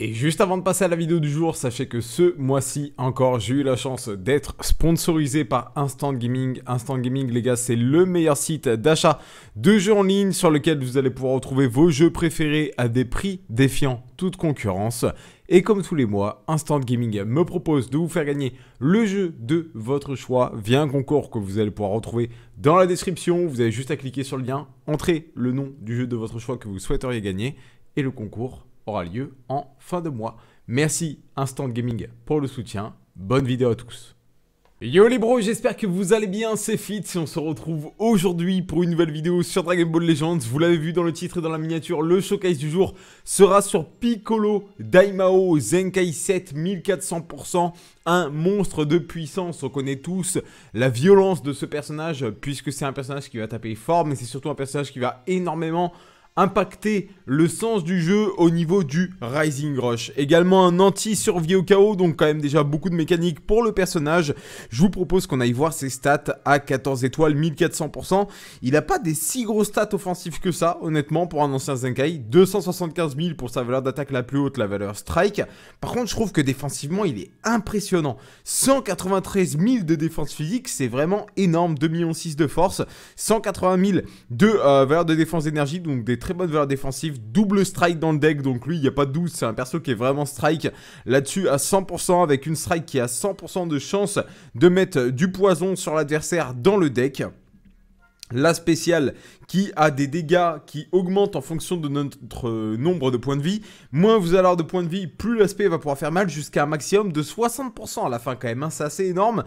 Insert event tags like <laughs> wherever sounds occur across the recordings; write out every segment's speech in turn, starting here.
Et juste avant de passer à la vidéo du jour, sachez que ce mois-ci encore, j'ai eu la chance d'être sponsorisé par Instant Gaming. Instant Gaming, les gars, c'est le meilleur site d'achat de jeux en ligne sur lequel vous allez pouvoir retrouver vos jeux préférés à des prix défiant toute concurrence. Et comme tous les mois, Instant Gaming me propose de vous faire gagner le jeu de votre choix via un concours que vous allez pouvoir retrouver dans la description. Vous avez juste à cliquer sur le lien, entrer le nom du jeu de votre choix que vous souhaiteriez gagner et le concours aura lieu en fin de mois. Merci Instant Gaming pour le soutien. Bonne vidéo à tous. Yo les bros, j'espère que vous allez bien, c'est Fit on se retrouve aujourd'hui pour une nouvelle vidéo sur Dragon Ball Legends. Vous l'avez vu dans le titre et dans la miniature, le showcase du jour sera sur Piccolo Daimao Zenkai 7 1400%, un monstre de puissance, on connaît tous la violence de ce personnage puisque c'est un personnage qui va taper fort mais c'est surtout un personnage qui va énormément impacter le sens du jeu au niveau du Rising Rush. Également un anti-survie au chaos, donc quand même déjà beaucoup de mécaniques pour le personnage. Je vous propose qu'on aille voir ses stats à 14 étoiles, 1400%. Il n'a pas des si gros stats offensives que ça, honnêtement, pour un ancien Zenkai. 275 000 pour sa valeur d'attaque la plus haute, la valeur strike. Par contre, je trouve que défensivement, il est impressionnant. 193 000 de défense physique, c'est vraiment énorme. 2,6 millions de force, 180 000 de euh, valeur de défense d'énergie, donc des très bonne valeur défensive. Double strike dans le deck, donc lui, il n'y a pas de doute. C'est un perso qui est vraiment strike là-dessus à 100%, avec une strike qui a 100% de chance de mettre du poison sur l'adversaire dans le deck. La spéciale qui a des dégâts qui augmentent en fonction de notre euh, nombre de points de vie. Moins vous allez avoir de points de vie, plus l'aspect va pouvoir faire mal jusqu'à un maximum de 60% à la fin quand même. Hein. C'est assez énorme.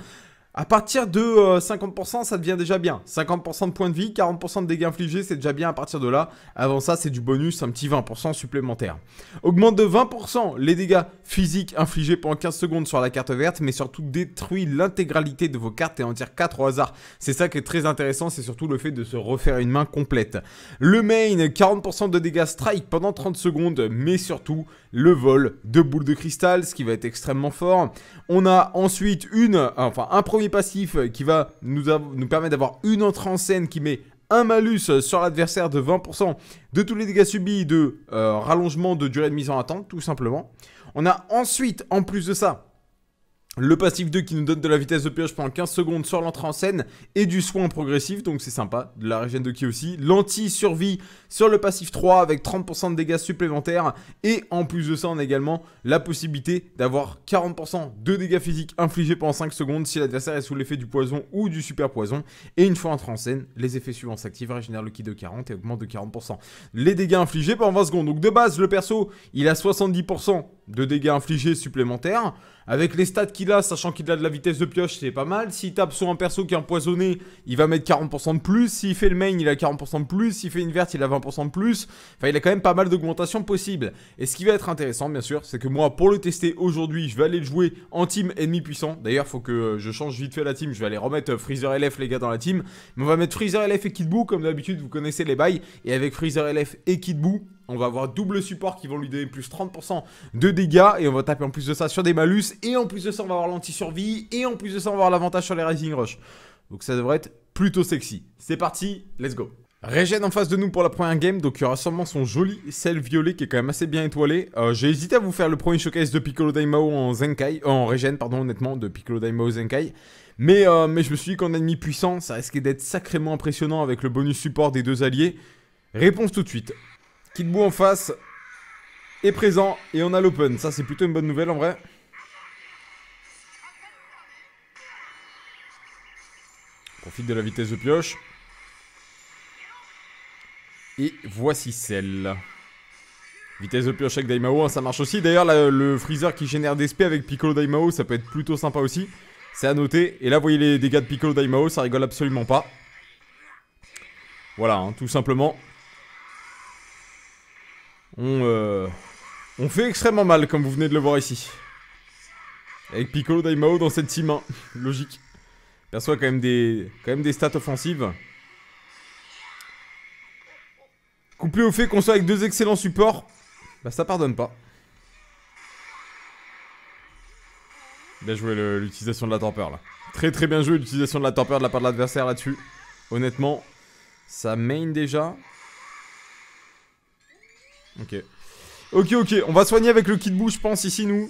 À partir de 50%, euh, ça devient déjà bien. 50% de points de vie, 40% de dégâts infligés, c'est déjà bien à partir de là. Avant ça, c'est du bonus, un petit 20% supplémentaire. Augmente de 20% les dégâts physiques infligés pendant 15 secondes sur la carte verte, mais surtout détruit l'intégralité de vos cartes et en tire 4 au hasard. C'est ça qui est très intéressant, c'est surtout le fait de se refaire une main complète. Le main, 40% de dégâts strike pendant 30 secondes, mais surtout le vol de boules de cristal, ce qui va être extrêmement fort. On a ensuite une, enfin un premier passif euh, qui va nous, nous permettre d'avoir une entrée en scène qui met un malus euh, sur l'adversaire de 20% de tous les dégâts subis de euh, rallongement de durée de mise en attente, tout simplement. On a ensuite, en plus de ça, le passif 2 qui nous donne de la vitesse de pioche pendant 15 secondes sur l'entrée en scène et du soin progressif, donc c'est sympa. De la régène de ki aussi. L'anti-survie sur le passif 3 avec 30% de dégâts supplémentaires. Et en plus de ça, on a également la possibilité d'avoir 40% de dégâts physiques infligés pendant 5 secondes si l'adversaire est sous l'effet du poison ou du super poison. Et une fois entré en scène, les effets suivants s'activent, régénère le ki de 40 et augmente de 40%. Les dégâts infligés pendant 20 secondes. Donc de base, le perso, il a 70% de dégâts infligés supplémentaires. Avec les stats qu'il a, sachant qu'il a de la vitesse de pioche, c'est pas mal. S'il tape sur un perso qui est empoisonné, il va mettre 40% de plus. S'il fait le main, il a 40% de plus. S'il fait une verte, il a 20% de plus. Enfin, il a quand même pas mal d'augmentation possible. Et ce qui va être intéressant, bien sûr, c'est que moi, pour le tester aujourd'hui, je vais aller le jouer en team ennemi puissant. D'ailleurs, faut que euh, je change vite fait la team. Je vais aller remettre euh, Freezer LF, les gars, dans la team. on va mettre Freezer LF et Kid comme d'habitude, vous connaissez les bails. Et avec Freezer LF et Kid on va avoir double support qui vont lui donner plus 30% de dégâts. Et on va taper en plus de ça sur des malus. Et en plus de ça, on va avoir l'anti-survie. Et en plus de ça, on va avoir l'avantage sur les Rising Rush. Donc ça devrait être plutôt sexy. C'est parti, let's go Regen en face de nous pour la première game, donc il y aura sûrement son joli sel violet qui est quand même assez bien étoilé. Euh, j'ai hésité à vous faire le premier showcase de Piccolo Daimao en Zenkai, euh, en Regen, pardon, honnêtement, de Piccolo Daimao Zenkai. Mais, euh, mais je me suis dit qu'en ennemi puissant, ça risquait d'être sacrément impressionnant avec le bonus support des deux alliés. Réponse tout de suite bout en face est présent et on a l'open. Ça, c'est plutôt une bonne nouvelle en vrai. profite de la vitesse de pioche. Et voici celle. Vitesse de pioche avec Daimao, hein, ça marche aussi. D'ailleurs, le freezer qui génère des SP avec Piccolo Daimao, ça peut être plutôt sympa aussi. C'est à noter. Et là, vous voyez les dégâts de Piccolo Daimao, ça rigole absolument pas. Voilà, hein, tout simplement. Euh, on, fait extrêmement mal, comme vous venez de le voir ici. Avec Piccolo Daimao dans cette team 1. Hein. Logique. Perçoit quand même des, quand même des stats offensives. Couplé au fait qu'on soit avec deux excellents supports, bah ça pardonne pas. Bien joué l'utilisation de la torpeur là. Très très bien joué l'utilisation de la torpeur de la part de l'adversaire là-dessus. Honnêtement, ça main déjà. Ok. Ok, ok. On va soigner avec le kit boue, je pense, ici, nous.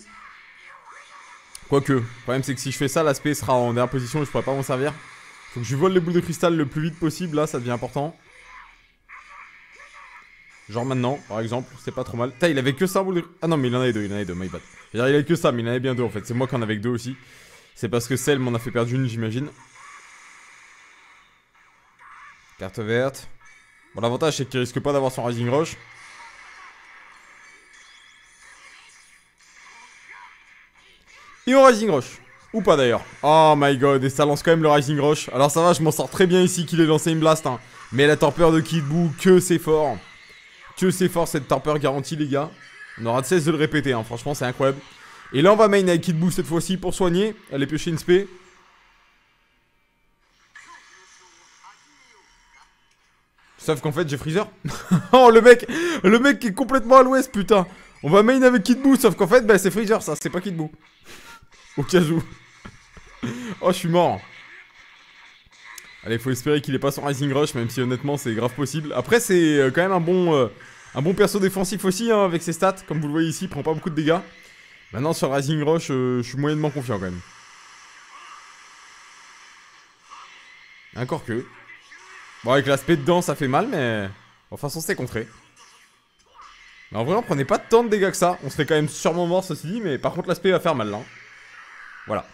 Quoique, le problème, c'est que si je fais ça, l'aspect sera en dernière position et je pourrais pas m'en servir. Faut que je vole les boules de cristal le plus vite possible, là, ça devient important. Genre maintenant, par exemple, c'est pas trop mal. Putain, il avait que ça, boule Ah non, mais il en avait deux, il en avait deux, my bad. Il avait que ça, mais il en avait bien deux, en fait. C'est moi qui en avais deux aussi. C'est parce que celle m'en a fait perdre une, j'imagine. Carte verte. Bon, l'avantage, c'est qu'il risque pas d'avoir son Rising Rush. Et au Rising Rush. Ou pas d'ailleurs. Oh my god, et ça lance quand même le Rising Rush. Alors ça va, je m'en sors très bien ici qu'il ait lancé une blast. Hein. Mais la torpeur de Kid Buu, que c'est fort. Que c'est fort cette torpeur garantie, les gars. On aura de cesse de le répéter, hein. franchement, c'est incroyable. Et là, on va main avec Kid Buu cette fois-ci pour soigner. Allez, piocher une spé. Sauf qu'en fait, j'ai Freezer. <laughs> oh, le mec, le mec est complètement à l'ouest, putain. On va main avec Kid Buu, sauf qu'en fait, bah, c'est Freezer, ça, c'est pas Kid Buu. Au cas où. oh, je suis mort. Allez, faut espérer qu'il est pas son Rising Rush, même si honnêtement c'est grave possible. Après, c'est euh, quand même un bon, euh, un bon perso défensif aussi, hein, avec ses stats. Comme vous le voyez ici, il prend pas beaucoup de dégâts. Maintenant, sur Rising Rush, euh, je suis moyennement confiant quand même. Encore que. Bon, avec l'aspect dedans, ça fait mal, mais. toute façon, c'est contré. Mais en vrai, on prenait pas tant de dégâts que ça. On serait quand même sûrement mort, ceci dit, mais par contre, l'aspect va faire mal là. Hein. Voilà.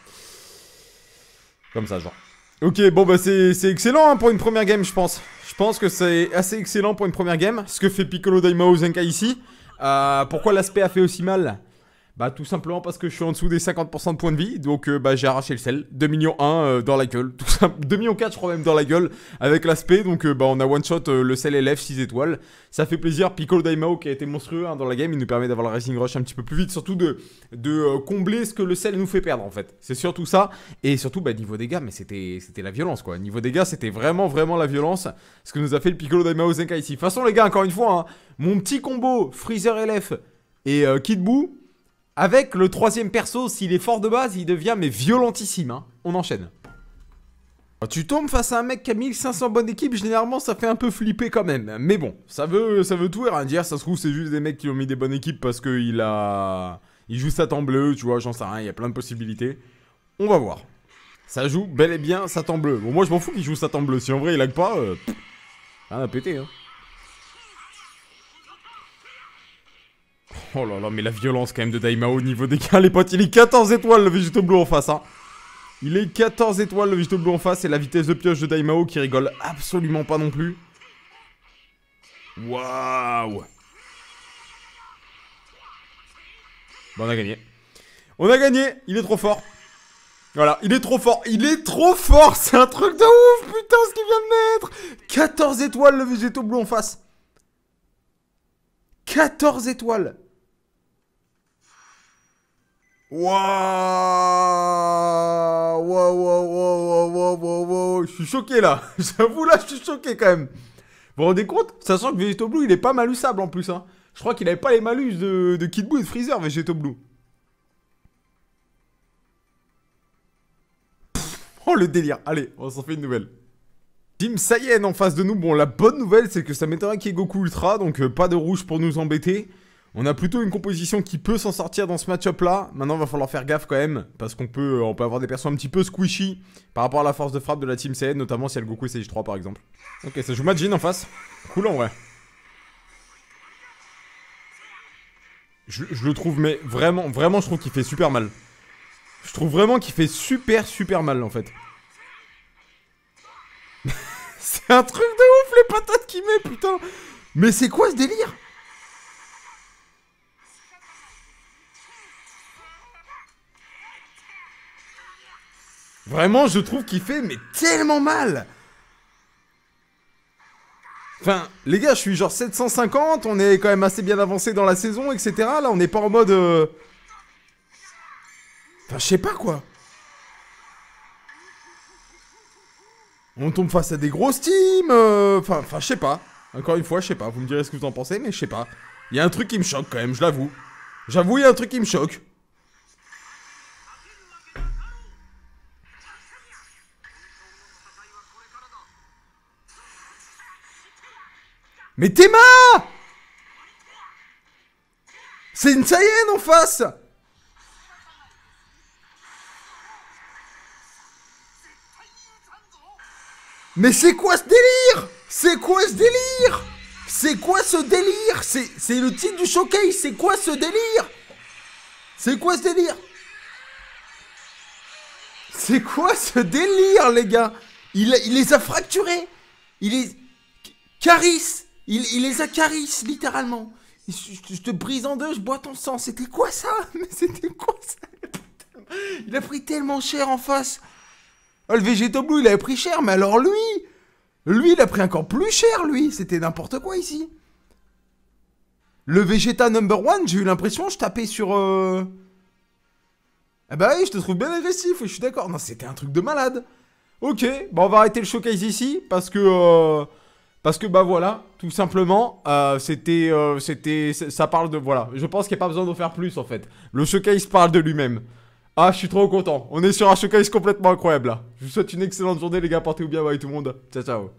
Comme ça, genre. Ok, bon bah c'est excellent hein, pour une première game, je pense. Je pense que c'est assez excellent pour une première game. Ce que fait Piccolo Daimao Zenka ici. Euh, pourquoi l'aspect a fait aussi mal bah tout simplement parce que je suis en dessous des 50% de points de vie, donc euh, bah, j'ai arraché le sel. 2 millions 1 euh, dans la gueule, <laughs> tout 2 millions 4 je crois même dans la gueule, avec l'aspect, donc euh, bah on a one shot le sel élève 6 étoiles. Ça fait plaisir, Piccolo Daimao qui a été monstrueux hein, dans la game, il nous permet d'avoir le Racing Rush un petit peu plus vite, surtout de, de combler ce que le sel nous fait perdre en fait. C'est surtout ça, et surtout bah niveau dégâts, mais c'était la violence quoi. Niveau dégâts c'était vraiment vraiment la violence, ce que nous a fait le Piccolo Daimao zenka ici. De toute façon les gars, encore une fois, hein, mon petit combo Freezer LF et Kid avec le troisième perso, s'il est fort de base, il devient mais violentissime. Hein. On enchaîne. Ah, tu tombes face à un mec qui a 1500 bonnes équipes, généralement ça fait un peu flipper quand même. Mais bon, ça veut, ça veut tout rien dire. Ça se trouve, c'est juste des mecs qui ont mis des bonnes équipes parce qu'il a. Il joue Satan bleu, tu vois, j'en sais rien, il y a plein de possibilités. On va voir. Ça joue bel et bien Satan bleu. Bon, moi je m'en fous qu'il joue Satan bleu. Si en vrai il lag pas, euh, rien à péter, hein. Oh là là, mais la violence quand même de Daimao au niveau des gars, les potes. Il est 14 étoiles le Végéto Blue en face. Hein. Il est 14 étoiles le Végéto Blue en face et la vitesse de pioche de Daimao qui rigole absolument pas non plus. Waouh Bon, on a gagné. On a gagné, il est trop fort. Voilà, il est trop fort, il est trop fort, c'est un truc de ouf, putain, ce qu'il vient de mettre 14 étoiles le végéto bleu en face 14 étoiles Waouh Waouh, waouh, waouh, waouh, Je suis choqué là <laughs> J'avoue là, je suis choqué quand même Vous vous rendez compte sent que Vegeto Blue, il est pas malusable en plus. Hein. Je crois qu'il avait pas les malus de, Kid Buu et de Freezer, Vegeto Blue. oh le délire Allez, on s'en fait une nouvelle. Team Saiyan en face de nous. Bon, la bonne nouvelle, c'est que ça m'étonnerait qu'il y ait Goku Ultra, donc euh, pas de rouge pour nous embêter. On a plutôt une composition qui peut s'en sortir dans ce match-up là. Maintenant, il va falloir faire gaffe quand même, parce qu'on peut, euh, on peut avoir des personnes un petit peu squishy par rapport à la force de frappe de la team CN, notamment si elle Goku Sage 3 par exemple. Ok, ça joue Majin en face. Cool en vrai. Je, je le trouve, mais vraiment, vraiment, je trouve qu'il fait super mal. Je trouve vraiment qu'il fait super, super mal en fait. <laughs> c'est un truc de ouf les patates qu'il met, putain! Mais c'est quoi ce délire? Vraiment, je trouve qu'il fait mais tellement mal. Enfin, les gars, je suis genre 750, on est quand même assez bien avancé dans la saison, etc. Là, on n'est pas en mode... Euh, enfin, je sais pas quoi. On tombe face à des grosses teams. Euh, enfin, enfin je sais pas. Encore une fois, je sais pas. Vous me direz ce que vous en pensez, mais je sais pas. Il y a un truc qui me choque quand même, je l'avoue. J'avoue, il y a un truc qui me choque. Mais Théma C'est une sayenne en face Mais c'est quoi ce délire C'est quoi ce délire C'est quoi ce délire C'est le titre du showcase, c'est quoi ce délire C'est quoi ce délire C'est quoi ce délire les gars il, les a fracturés Il est... Caris il, les acarisse, littéralement. Je, te brise en deux, je bois ton sang. C'était quoi ça <laughs> Mais c'était quoi ça Il a pris tellement cher en face. Ah, le Végéto Blue, il avait pris cher, mais alors lui Lui, il a pris encore plus cher, lui. C'était n'importe quoi ici. Le Vegeta number one, j'ai eu l'impression, je tapais sur... Euh, eh ben bah oui, je te trouve bien agressif, je suis d'accord. Non, c'était un truc de malade. Ok, bon on va arrêter le showcase ici, parce que... Euh, parce que bah voilà, tout simplement, euh, c'était, euh, c'était, ça parle de voilà. Je pense qu'il n'y a pas besoin d'en faire plus en fait. Le showcase parle de lui-même. Ah, je suis trop content. On est sur un showcase complètement incroyable là. Je vous souhaite une excellente journée les gars. Portez-vous bien, bye tout le monde. Ciao ciao.